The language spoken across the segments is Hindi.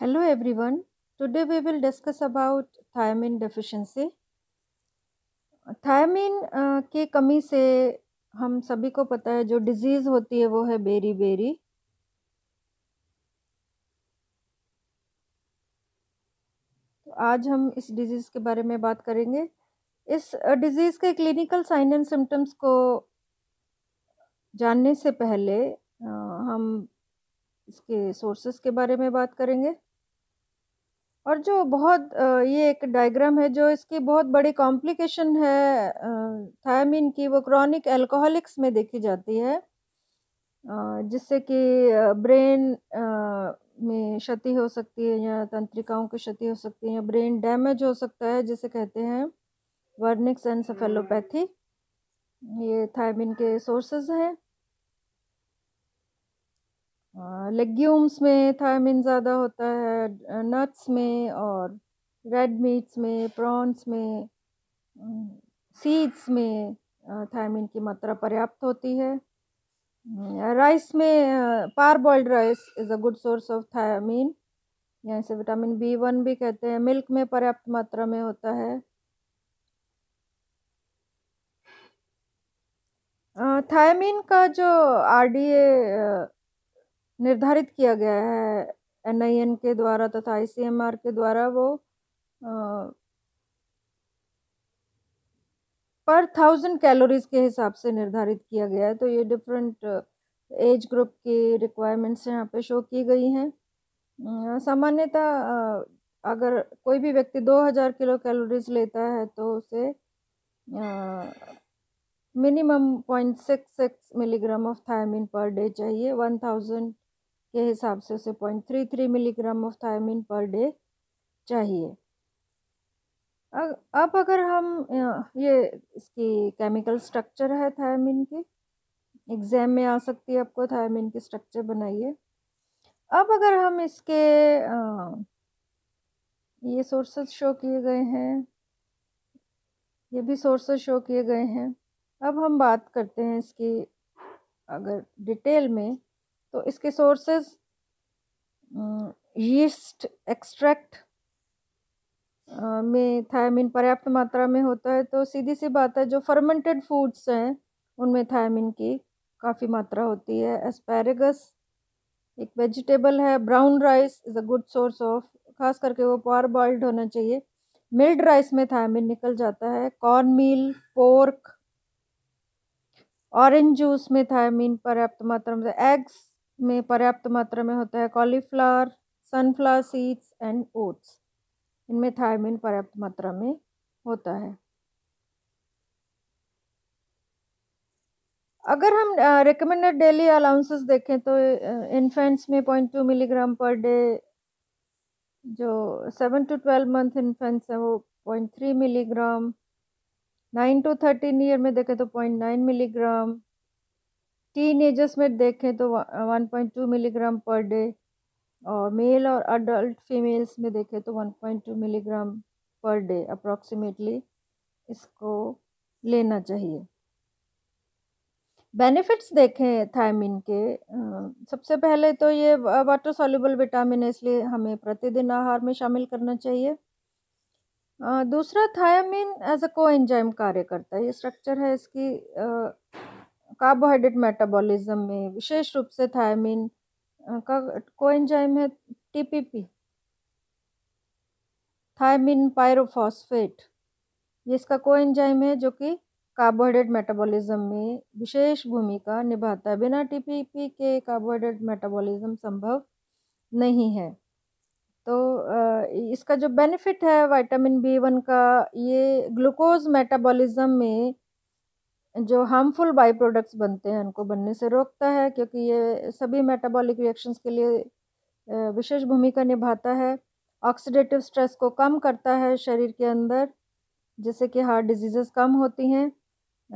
Hello everyone. Today we will discuss about thiamine deficiency. Thiamine uh, के कमी से हम सभी को पता है जो डिजीज़ होती है वो है बेरी बेरी तो आज हम इस डिजीज़ के बारे में बात करेंगे इस डिजीज़ के क्लिनिकल साइन एंड सिम्टम्स को जानने से पहले हम इसके सोर्सेस के बारे में बात करेंगे और जो बहुत ये एक डायग्राम है जो इसकी बहुत बड़ी कॉम्प्लिकेशन है थायमिन की वो क्रॉनिक एल्कोहलिक्स में देखी जाती है जिससे कि ब्रेन में क्षति हो सकती है या तंत्रिकाओं की क्षति हो सकती है ब्रेन डैमेज हो सकता है जिसे कहते हैं वर्निक्स एंड सफेलोपैथी ये थायमिन के सोर्सेज हैं लेग्यूम्स में थायमिन ज़्यादा होता है नट्स में और रेड मीट्स में प्रॉन्स में सीड्स में थायमिन की मात्रा पर्याप्त होती है राइस में parboiled rice is a good source of thiamine या इसे विटामिन बी वन भी कहते हैं मिल्क में पर्याप्त मात्रा में होता है थायमीन का जो आर डी ए निर्धारित किया गया है एन के द्वारा तथा आई के द्वारा वो आ, पर थाउजेंड कैलोरीज के हिसाब से निर्धारित किया गया है तो ये डिफरेंट एज ग्रुप की रिक्वायरमेंट्स यहाँ पे शो की गई हैं सामान्यतः अगर कोई भी व्यक्ति 2000 किलो कैलोरीज लेता है तो उसे minimum point six six milligram of thiamine per day चाहिए वन थाउजेंड के हिसाब से उसे point three three milligram of thiamine per day चाहिए अब अगर हम ये इसकी केमिकल स्ट्रक्चर है थायमिन की एग्ज़ाम में आ सकती है आपको थायमिन की स्ट्रक्चर बनाइए अब अगर हम इसके ये सोर्सेज शो किए गए हैं ये भी सोर्सेज शो किए गए हैं अब हम बात करते हैं इसकी अगर डिटेल में तो इसके सोर्सेज यीस्ट एक्सट्रैक्ट में थायमिन पर्याप्त मात्रा में होता है तो सीधी सी बात है जो फर्मेंटेड फूड्स हैं उनमें थायमिन की काफ़ी मात्रा होती है एस्पैरेगस एक वेजिटेबल है brown rice is a good source of खास करके वो पार बॉइल्ड होना चाहिए मिल्ड राइस में थायमिन निकल जाता है corn meal pork orange juice में थायमिन पर्याप्त मात्रा में एग्स में पर्याप्त मात्रा में होता है cauliflower sunflower seeds and oats इनमें थायमिन पर्याप्त मात्रा में होता है अगर हम रिकमेंडेड डेली अलाउंसेस देखें तो इन्फेंट्स में point two milligram per day जो seven to twelve month infants हैं वो point three milligram nine to thirteen year में देखें तो point nine milligram teen teenagers में देखें तो 1.2 मिलीग्राम पर डे और मेल और अडल्ट फीमेल्स में देखें तो 1.2 मिलीग्राम पर डे अप्रॉक्सीमेटली इसको लेना चाहिए बेनिफिट्स देखें थायमिन के सबसे पहले तो ये वाटर सॉल्यूबल विटामिन है इसलिए हमें प्रतिदिन आहार में शामिल करना चाहिए दूसरा थायमिन एज अ को एंजाइम कार्य करता है ये स्ट्रक्चर है इसकी कार्बोहाइड्रेट मेटाबॉलिज्म में विशेष रूप से थायमिन का कोएंजाइम है टीपीपी थायमिन पायरोफॉस्फेट ये इसका कोएंजाइम है जो कि कार्बोहाइड्रेट मेटाबॉलिज्म में विशेष भूमिका निभाता है बिना टीपीपी के कार्बोहाइड्रेट मेटाबॉलिज्म संभव नहीं है तो इसका जो बेनिफिट है विटामिन बी वन का ये ग्लूकोज मेटाबॉलिज्म में जो हार्मफुल बाई प्रोडक्ट्स बनते हैं उनको बनने से रोकता है क्योंकि ये सभी मेटाबॉलिक रिएक्शंस के लिए विशेष भूमिका निभाता है ऑक्सीडेटिव स्ट्रेस को कम करता है शरीर के अंदर जिससे कि हार्ट डिजीज़ कम होती हैं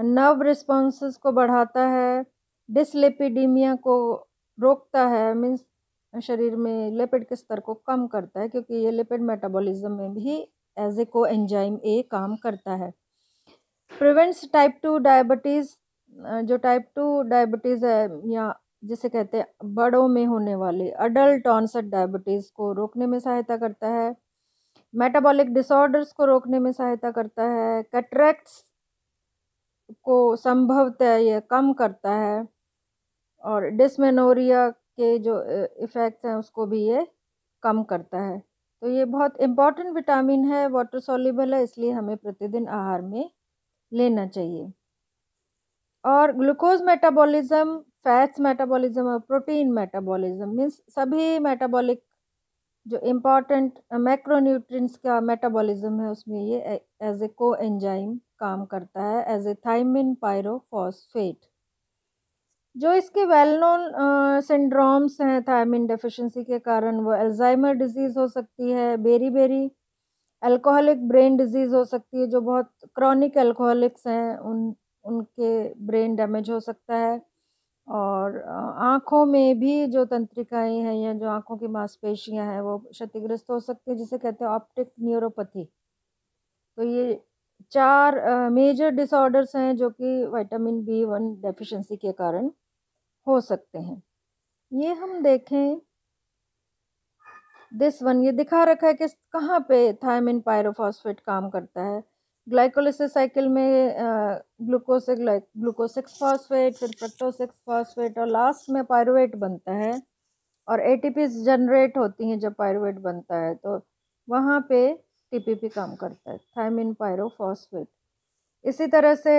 नर्व रिस्पॉन्स को बढ़ाता है डिसलिपिडीमिया को रोकता है मीन्स शरीर में लिपिड के स्तर को कम करता है क्योंकि ये लिपिड मेटाबॉलिज्म में भी एज ए को एंजाइम ए काम करता है प्रिवेंट्स टाइप टू डायबिटीज़ जो टाइप टू डायबिटीज़ है या जिसे कहते हैं बड़ों में होने वाले अडल्ट ऑनसेट डायबिटीज़ को रोकने में सहायता करता है मेटाबॉलिक डिसऑर्डर्स को रोकने में सहायता करता है कैटरेक्ट्स को संभवतः यह कम करता है और डिसमेनोरिया के जो इफ़ेक्ट्स हैं उसको भी ये कम करता है तो ये बहुत इम्पॉर्टेंट विटामिन है वाटर सॉल्युबल है इसलिए हमें प्रतिदिन आहार में लेना चाहिए और ग्लूकोज मेटाबॉलिज्म फैट्स मेटाबॉलिज्म और प्रोटीन मेटाबॉलिज्म मीन्स सभी मेटाबॉलिक जो इम्पॉर्टेंट मैक्रोन्यूट्रिएंट्स का मेटाबॉलिज्म है उसमें ये एज ए को एंजाइम काम करता है एज ए थाइमिन पायरोफॉस्फेट जो इसके वेल नोन सिंड्रोम्स हैं थायमिन डेफिशिएंसी के कारण वो अल्जाइमर डिजीज़ हो सकती है beriberi alcoholic brain disease हो सकती है जो बहुत क्रॉनिक अल्कोहलिक्स हैं उन उनके ब्रेन डैमेज हो सकता है और आँखों में भी जो तंत्रिकाएं हैं या जो आँखों की मांसपेशियां हैं वो क्षतिग्रस्त हो सकती है जिसे कहते हैं ऑप्टिक न्यूरोपैथी तो ये चार मेजर डिसऑर्डर्स हैं जो कि विटामिन बी वन डेफिशिएंसी के कारण हो सकते हैं ये हम देखें दिस वन ये दिखा रखा है कि कहाँ पे थायमिन पायरोफॉस्फेट काम करता है ग्लाइकोलिसिस साइकिल में glucose glucose glucose six phosphate फिर फ्रक्टोज सिक्स फॉस्फेट और लास्ट में पायरोट बनता है और ए जनरेट होती हैं जब पायरोट बनता है तो वहाँ पे टीपीपी काम करता है थायमिन पायरोफॉस्फेट इसी तरह से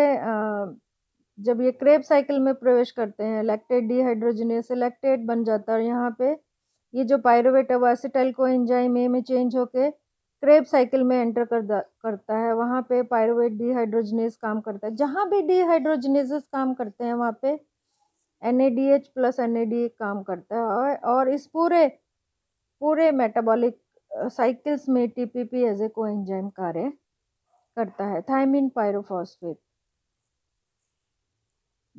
जब ये क्रेप साइकिल में प्रवेश करते हैं लैक्टेट डिहाइड्रोजनेस लैक्टेट बन जाता है और यहाँ पर ये जो पायरोवेट है वो एसिटाइल को एंजाइम ए में चेंज होकर क्रेब साइकिल में एंटर कर करता है वहाँ पे पायरोवेट डिहाइड्रोजनेस काम करता है जहाँ भी डिहाइड्रोजनेस काम करते हैं वहाँ पे N A D H plus N A D काम करता है और, और इस पूरे पूरे मेटाबॉलिक साइकिल्स में T P P as a coenzyme कार्य करता है थायमिन पायरोफॉस्फेट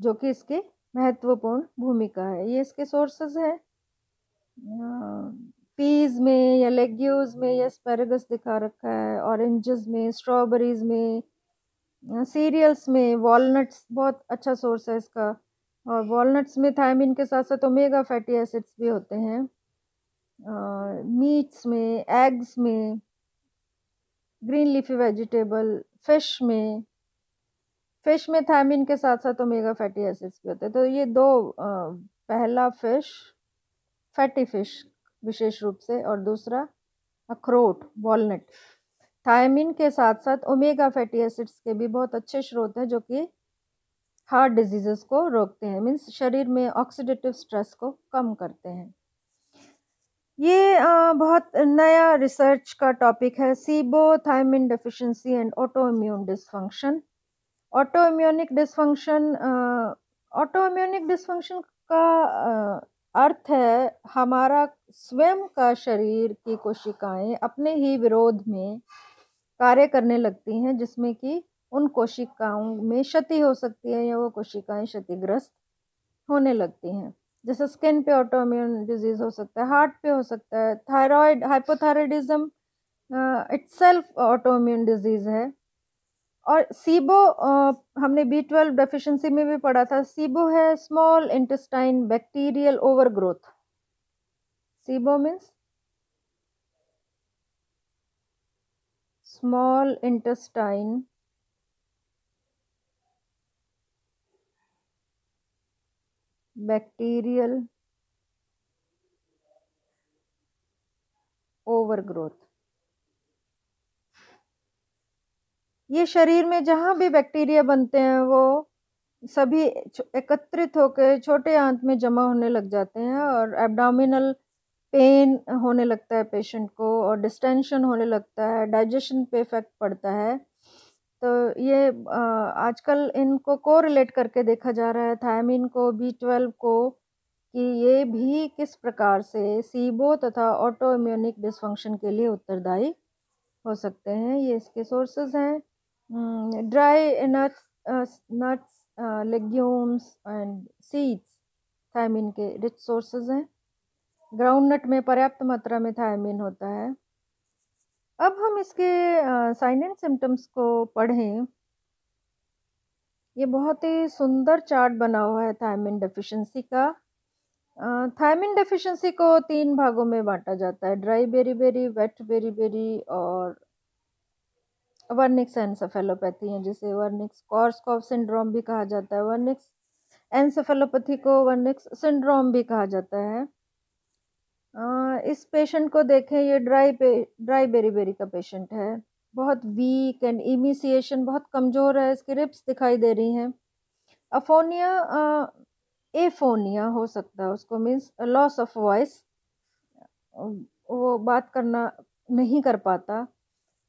जो कि इसकी महत्वपूर्ण भूमिका है ये इसके सोर्सेज है पीज में या लेग्यूज में या स्पेरगस दिखा रखा है ऑरेंजेस में स्ट्रॉबेरीज में सीरियल्स में वॉलनट्स बहुत अच्छा सोर्स है इसका और वॉलनट्स में थायमिन के साथ साथ ओमेगा फैटी एसिड्स भी होते हैं मीट्स में एग्स में ग्रीन लीफी वेजिटेबल फिश में फिश में थायमिन के साथ साथ ओमेगा फैटी एसिड्स भी होते हैं तो ये दो आ, पहला फिश फैटी फिश विशेष रूप से और दूसरा अखरोट वॉलनट थायमिन के साथ साथ ओमेगा फैटी एसिड्स के भी बहुत अच्छे स्रोत हैं जो कि हार्ट डिजीज़ को रोकते हैं मीन्स शरीर में ऑक्सीडेटिव स्ट्रेस को कम करते हैं ये बहुत नया रिसर्च का टॉपिक है SIBO thiamine deficiency and autoimmune dysfunction autoimmunic dysfunction autoimmunic dysfunction का अर्थ है हमारा स्वयं का शरीर की कोशिकाएं अपने ही विरोध में कार्य करने लगती हैं जिसमें कि उन कोशिकाओं में क्षति हो सकती है या वो कोशिकाएं क्षतिग्रस्त होने लगती हैं जैसे स्किन पे ऑटोम्यून डिजीज़ हो सकता है हार्ट पे हो सकता है thyroid hypothyroidism itself autoimmune disease है और सीबो हमने बी ट्वेल्व डेफिशेंसी में भी पढ़ा था सीबो है small intestine bacterial overgrowth SIBO means small intestine bacterial overgrowth ये शरीर में जहाँ भी बैक्टीरिया बनते हैं वो सभी एकत्रित होकर छोटे आंत में जमा होने लग जाते हैं और एब्डामिनल पेन होने लगता है पेशेंट को और डिस्टेंशन होने लगता है डाइजेशन पे इफ़ेक्ट पड़ता है तो ये आजकल इनको को रिलेट करके देखा जा रहा है थायमिन को बी ट्वेल्व को कि ये भी किस प्रकार से सीबो तथा ऑटो इम्यूनिक डिसफंक्शन के लिए उत्तरदायी हो सकते हैं ये इसके सोर्सेज हैं dry nuts nuts legumes and seeds thiamine के रिच सोर्सेज हैं ग्राउंड नट में पर्याप्त मात्रा में थायमिन होता है अब हम इसके साइन एंड सिम्टम्स को पढ़ें ये बहुत ही सुंदर चार्ट बना हुआ है थायमिन डेफिशिएंसी का थायमिन uh, डेफिशिएंसी को तीन भागों में बांटा जाता है dry beriberi wet beriberi और वर्निक्स एनसेफेलोपैथी है जिसे वर्निक्स कॉर्सकॉफ सिंड्रोम भी कहा जाता है वर्निक्स एनसेफेलोपैथी को वर्निक्स सिंड्रोम भी कहा जाता है आ, इस पेशेंट को देखें ये ड्राई पे ड्राई बेरी बेरी का पेशेंट है बहुत वीक एंड इमिसिएशन बहुत कमज़ोर है इसकी रिप्स दिखाई दे रही हैं अफोनिया एफोनिया हो सकता है उसको मीन्स लॉस ऑफ वॉइस वो बात करना नहीं कर पाता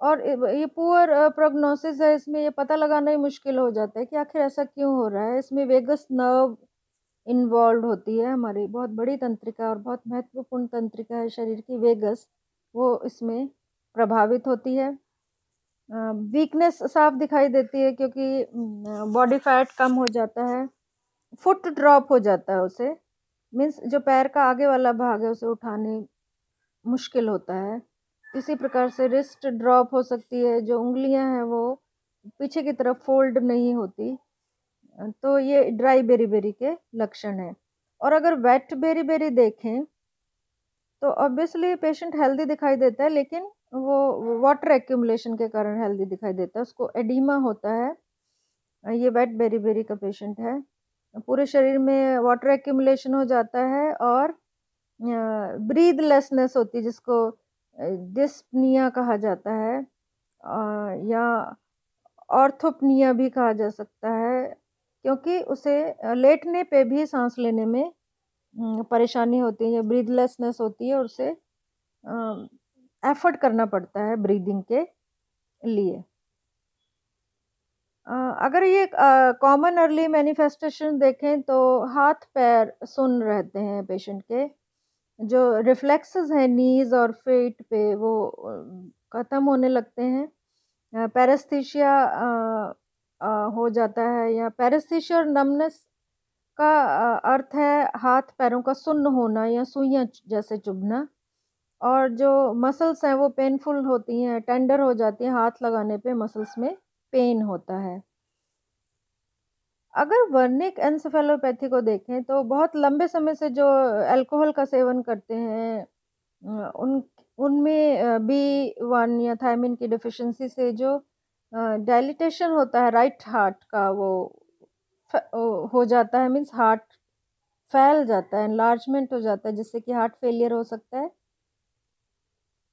और ये पुअर प्रोग्नोसिस है इसमें ये पता लगाना ही मुश्किल हो जाता है कि आखिर ऐसा क्यों हो रहा है इसमें वेगस नर्व इन्वॉल्व होती है हमारी बहुत बड़ी तंत्रिका और बहुत महत्वपूर्ण तंत्रिका है शरीर की वेगस वो इसमें प्रभावित होती है वीकनेस साफ दिखाई देती है क्योंकि बॉडी फैट कम हो जाता है फुट ड्रॉप हो जाता है उसे मीन्स जो पैर का आगे वाला भाग है उसे उठाने मुश्किल होता है इसी प्रकार से रिस्ट ड्रॉप हो सकती है जो उंगलियां हैं वो पीछे की तरफ फोल्ड नहीं होती तो ये ड्राई बेरी बेरी के लक्षण हैं और अगर वेट बेरी बेरी देखें तो ऑब्वियसली पेशेंट हेल्दी दिखाई देता है लेकिन वो वाटर एक्यूमुलेशन के कारण हेल्दी दिखाई देता है उसको एडिमा होता है ये वेट बेरी बेरी का पेशेंट है पूरे शरीर में वाटर एक्यूमुलेशन हो जाता है और ब्रीदलेसनेस होती है जिसको डिस्पनिया कहा जाता है या ऑर्थोपनिया भी कहा जा सकता है क्योंकि उसे लेटने पे भी सांस लेने में परेशानी होती है या ब्रीदलेसनेस होती है और उसे एफर्ट करना पड़ता है ब्रीदिंग के लिए अगर ये कॉमन अर्ली मैनिफेस्टेशन देखें तो हाथ पैर सुन रहते हैं पेशेंट के जो रिफ्लेक्सेस हैं नीज़ और फेट पे वो ख़त्म होने लगते हैं पैरस्थीशिया हो जाता है या पैरस्थीशिया और नमनेस का अर्थ है हाथ पैरों का सुन्न होना या सुइयाँ जैसे चुभना और जो मसल्स हैं वो पेनफुल होती हैं टेंडर हो जाती हैं हाथ लगाने पे मसल्स में पेन होता है अगर वर्निक एनसेफेलोपैथी को देखें तो बहुत लंबे समय से जो अल्कोहल का सेवन करते हैं उन उनमें बी वन या थायमिन की डिफिशेंसी से जो डायलिटेशन होता है राइट हार्ट का वो हो जाता है मीन्स हार्ट फैल जाता है एनलार्जमेंट हो जाता है जिससे कि हार्ट फेलियर हो सकता है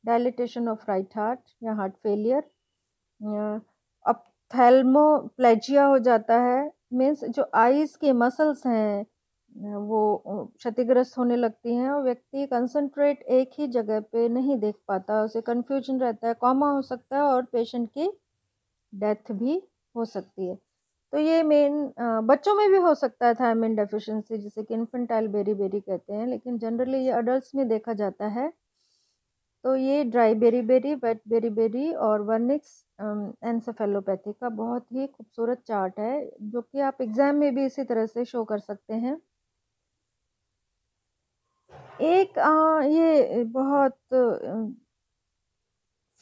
डायलिटेशन ऑफ राइट हार्ट या हार्ट फेलियर अब थैलमोप्लेजिया हो जाता है मीन्स जो आइज़ के मसल्स हैं वो क्षतिग्रस्त होने लगती हैं और व्यक्ति कंसंट्रेट एक ही जगह पे नहीं देख पाता उसे कन्फ्यूजन रहता है कॉमा हो सकता है और पेशेंट की डेथ भी हो सकती है तो ये मेन बच्चों में भी हो सकता है थायमिन डेफिशिएंसी जिसे कि इन्फेंटाइल बेरी बेरी कहते हैं लेकिन जनरली ये अडल्ट में देखा जाता है तो ये dry beriberi wet beriberi और वर्निक्स एनसेफेलोपैथी का बहुत ही खूबसूरत चार्ट है जो कि आप एग्ज़ाम में भी इसी तरह से शो कर सकते हैं एक आ, ये बहुत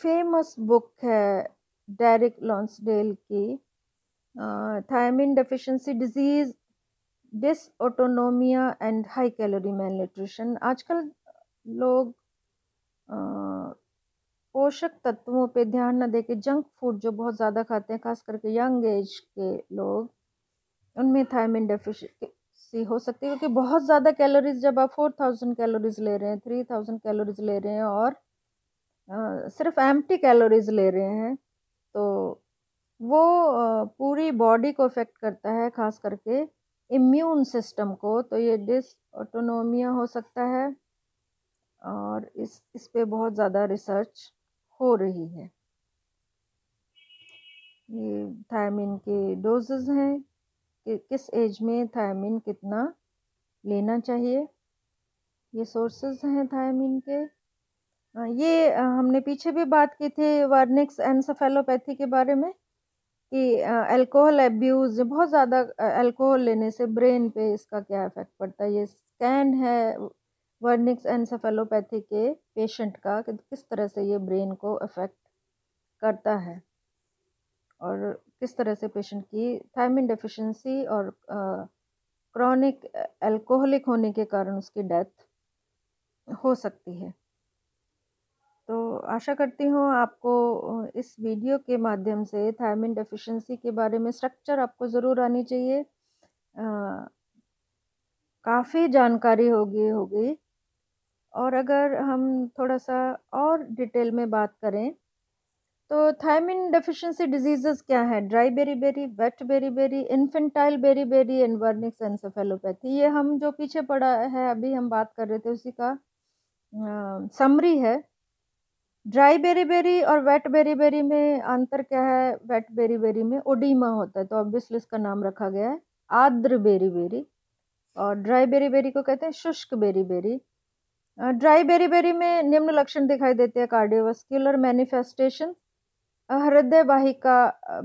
फेमस बुक है डेरिक लॉन्सडेल की thiamine deficiency disease dysautonomia and high calorie malnutrition आजकल लोग पोषक तत्वों पे ध्यान न दे के जंक फूड जो बहुत ज़्यादा खाते हैं खास करके यंग एज के लोग उनमें थायमिन डेफिशिएंसी हो सकती है क्योंकि बहुत ज़्यादा कैलोरीज जब आप फोर थाउजेंड कैलोरीज ले रहे हैं थ्री थाउजेंड कैलोरीज ले रहे हैं और आ, सिर्फ एम्प्टी कैलोरीज ले रहे हैं तो वो आ, पूरी बॉडी को इफ़ेक्ट करता है ख़ास करके इम्यून सिस्टम को तो ये डिस ऑटोनोमिया हो सकता है और इस इस पे बहुत ज़्यादा रिसर्च हो रही है ये थायमिन के डोजेज हैं कि किस एज में थायमिन कितना लेना चाहिए ये सोर्सेज हैं थायमिन के ये हमने पीछे भी बात की थी वार्निक्स एनसेफेलोपैथी के बारे में कि अल्कोहल एब्यूज़ बहुत ज़्यादा अल्कोहल लेने से ब्रेन पे इसका क्या इफ़ेक्ट पड़ता है ये स्कैन है वर्निक्स एनसेफेलोपैथी के पेशेंट का कि किस तरह से ये ब्रेन को अफेक्ट करता है और किस तरह से पेशेंट की थायमिन डेफिशिएंसी और क्रॉनिक एल्कोहलिक होने के कारण उसकी डेथ हो सकती है तो आशा करती हूँ आपको इस वीडियो के माध्यम से थायमिन डेफिशिएंसी के बारे में स्ट्रक्चर आपको ज़रूर आनी चाहिए काफ़ी जानकारी होगी होगी और अगर हम थोड़ा सा और डिटेल में बात करें तो थायमिन डेफिशिएंसी डिजीज़ क्या है dry beriberi wet beriberi infantile beriberi and Wernicke's encephalopathy ये हम जो पीछे पड़ा है अभी हम बात कर रहे थे उसी का समरी है ड्राई बेरी बेरी और वेट बेरी बेरी में अंतर क्या है वेट बेरी बेरी में ओडीमा होता है तो ऑब्वियसली इसका नाम रखा गया है आद्र बेरी बेरी और ड्राई बेरी बेरी को कहते हैं शुष्क beriberi dry beriberi में निम्न लक्षण दिखाई देते हैं कार्डियोवास्कुलर मैनिफेस्टेशन हृदय वाहिका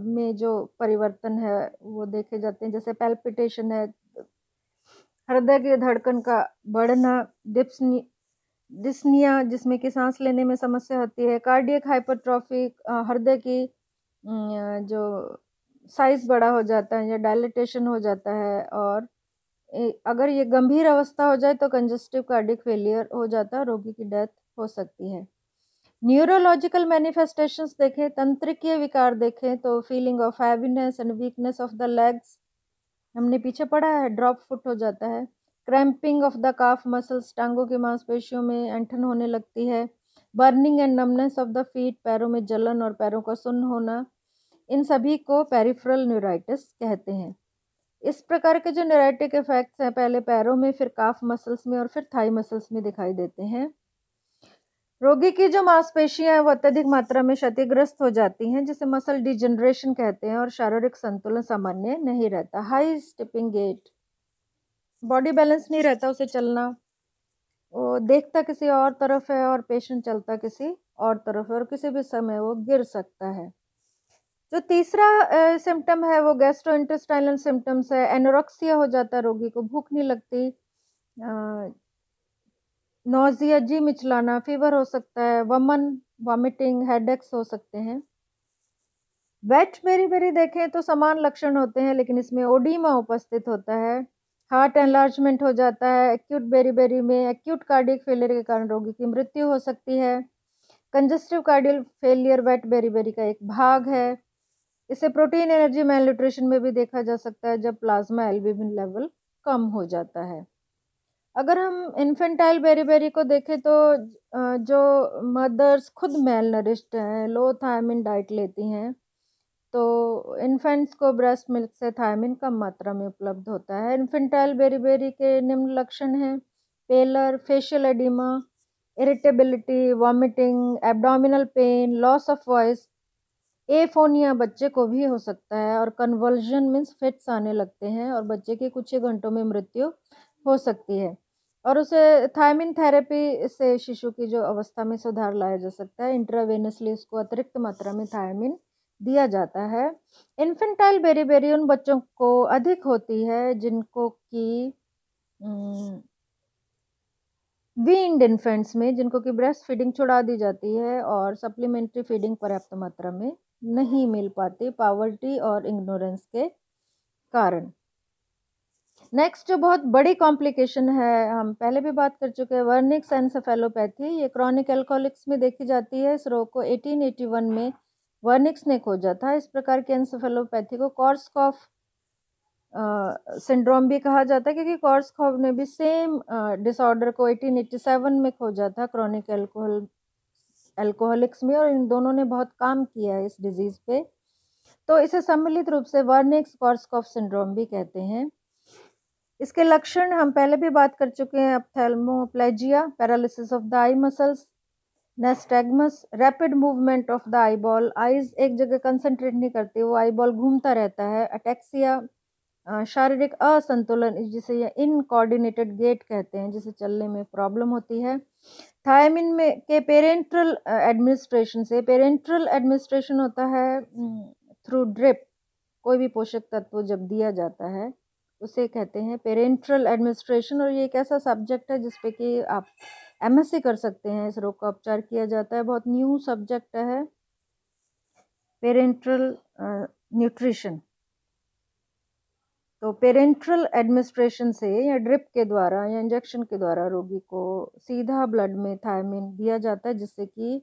में जो परिवर्तन है वो देखे जाते हैं जैसे पैल्पिटेशन है हृदय की धड़कन का बढ़ना डिप्सनी डिस्निया जिसमें कि सांस लेने में समस्या होती है कार्डियक हाइपरट्रॉफी हृदय की जो साइज़ बड़ा हो जाता है या डायलिटेशन हो जाता है और अगर ये गंभीर अवस्था हो जाए तो कंजेस्टिव कार्डिक फेलियर हो जाता है रोगी की डेथ हो सकती है न्यूरोलॉजिकल मैनिफेस्टेशंस देखें तंत्रिकीय विकार देखें तो feeling of heaviness and weakness of the legs हमने पीछे पढ़ा है ड्रॉप फुट हो जाता है cramping of the calf muscles टांगों की मांसपेशियों में एंठन होने लगती है burning and numbness of the feet पैरों में जलन और पैरों का सुन्न होना इन सभी को पेरिफ्रल न्यूराइटिस कहते हैं इस प्रकार के जो नरेटिक इफेक्ट्स हैं पहले पैरों में फिर काफ मसल्स में और फिर थाई मसल्स में दिखाई देते हैं रोगी की जो मांसपेशियां हैं वो अत्यधिक मात्रा में क्षतिग्रस्त हो जाती हैं जिसे मसल डिजनरेशन कहते हैं और शारीरिक संतुलन सामान्य नहीं रहता high stepping gait body balance नहीं रहता उसे चलना वो देखता किसी और तरफ है और पेशेंट चलता किसी और तरफ है और किसी भी समय वो गिर सकता है जो तीसरा सिम्टम है वो इंटेस्टाइनल सिम्टम्स है एनोरक्सिया हो जाता है रोगी को भूख नहीं लगती नोजिया जी मिचलाना फीवर हो सकता है वमन वॉमिटिंग हेड हो सकते हैं वेट बेरी बेरी देखें तो समान लक्षण होते हैं लेकिन इसमें ओडीमा उपस्थित होता है हार्ट एनलार्जमेंट हो जाता है एक्यूट बेरी बेरी में एक्यूट कार्डियक फेलियर के कारण रोगी की मृत्यु हो सकती है congestive cardiac failure wet beriberi का एक भाग है इसे प्रोटीन एनर्जी न्यूट्रिशन में भी देखा जा सकता है जब प्लाज्मा एल्ब्यूमिन लेवल कम हो जाता है अगर हम इन्फेंटाइल बेरीबेरी को देखें तो जो मदर्स खुद मेल नरिश्ड हैं लो थायमिन डाइट लेती हैं तो इन्फेंट्स को ब्रेस्ट मिल्क से थायमिन कम मात्रा में उपलब्ध होता है इन्फेंटाइल बेरीबेरी के निम्न लक्षण हैं pallor facial oedema irritability vomiting abdominal pain loss of voice aphonia बच्चे को भी हो सकता है और कन्वर्जन मीन्स फिट्स आने लगते हैं और बच्चे की कुछ ही घंटों में मृत्यु हो सकती है और उसे थायमिन थेरेपी से शिशु की जो अवस्था में सुधार लाया जा सकता है इंट्रावेनसली उसको अतिरिक्त मात्रा में थायमिन दिया जाता है इन्फेंटाइल बेरी बेरी उन बच्चों को अधिक होती है जिनको कि वीन्ड इन्फेंट्स में जिनको कि ब्रेस्ट फीडिंग छुड़ा दी जाती है और सप्लीमेंट्री फीडिंग पर्याप्त मात्रा में नहीं मिल पाती पावर्टी और इग्नोरेंस के कारण नेक्स्ट जो बहुत बड़ी कॉम्प्लिकेशन है हम पहले भी बात कर चुके हैं वर्निक्स एनसेफेलोपैथी ये क्रॉनिक एल्कोहलिक्स में देखी जाती है इस रोग को 1881 में वर्निक्स ने खोजा था इस प्रकार की एनसेफेलोपैथी को कॉर्सकॉफ सिंड्रोम भी कहा जाता है क्योंकि कॉर्सकॉफ ने भी सेम डिसऑर्डर को 1887 में खोजा था क्रॉनिक एल्कोहल अल्कोहलिक्स में और इन दोनों ने बहुत काम किया है इस डिज़ीज़ पे तो इसे सम्मिलित रूप से वर्निक्स कॉर्सकॉफ सिंड्रोम भी कहते हैं इसके लक्षण हम पहले भी बात कर चुके हैं अब ophthalmoplegia paralysis of the eye muscles nystagmus rapid movement of the eyeball eyes एक जगह कंसनट्रेट नहीं करती वो आई बॉल घूमता रहता है अटैक्सिया शारीरिक असंतुलन जिसे या इनकोऑर्डिनेटेड गेट कहते हैं जिसे चलने में प्रॉब्लम होती है थायमिन में के पेरेंट्रल एडमिनिस्ट्रेशन से पेरेंट्रल एडमिनिस्ट्रेशन होता है थ्रू ड्रिप कोई भी पोषक तत्व जब दिया जाता है उसे कहते हैं पेरेंट्रल एडमिनिस्ट्रेशन और ये एक ऐसा सब्जेक्ट है जिसपे कि आप एम कर सकते हैं इस रोग का उपचार किया जाता है बहुत न्यू सब्जेक्ट है पेरेंट्रल न्यूट्रिशन तो पेरेंट्रल एडमिनिस्ट्रेशन से या ड्रिप के द्वारा या इंजेक्शन के द्वारा रोगी को सीधा ब्लड में थायमिन दिया जाता है जिससे कि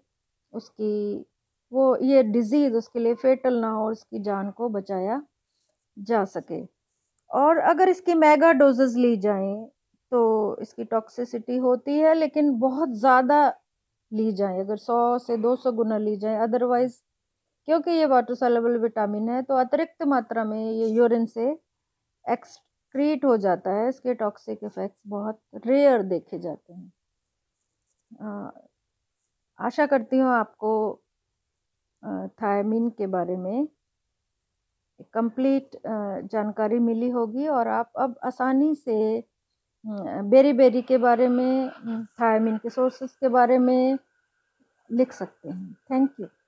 उसकी वो ये डिज़ीज़ उसके लिए फेटल ना हो उसकी जान को बचाया जा सके और अगर इसकी मेगा डोजेज ली जाएं तो इसकी टॉक्सिसिटी होती है लेकिन बहुत ज़्यादा ली जाए अगर सौ से दो सौ गुना ली जाए अदरवाइज़ क्योंकि ये वाटर सलेबल विटामिन है तो अतिरिक्त मात्रा में ये यूरिन से एक्सक्रीट हो जाता है इसके टॉक्सिक इफ़ेक्ट्स बहुत रेयर देखे जाते हैं आशा करती हूँ आपको थायमीन के बारे में कंप्लीट जानकारी मिली होगी और आप अब आसानी से बेरी बेरी के बारे में थायमीन के सोर्सेस के बारे में लिख सकते हैं थैंक यू